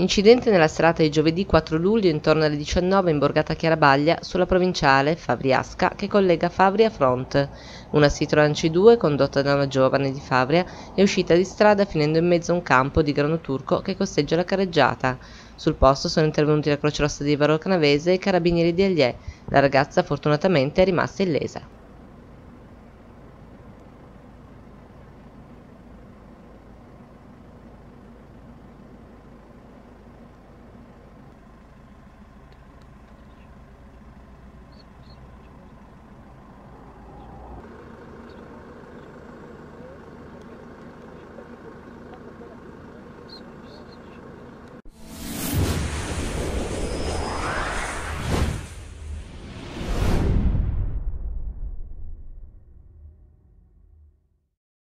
Incidente nella serata di giovedì 4 luglio intorno alle 19 in Borgata Chiarabaglia sulla provinciale Fabriasca che collega Fabria a Fronte. Una Citroen C2 condotta da una giovane di Fabria è uscita di strada finendo in mezzo a un campo di grano turco che costeggia la carreggiata. Sul posto sono intervenuti la Croce Rossa di Varo Canavese e i carabinieri di Aglie. La ragazza fortunatamente è rimasta illesa.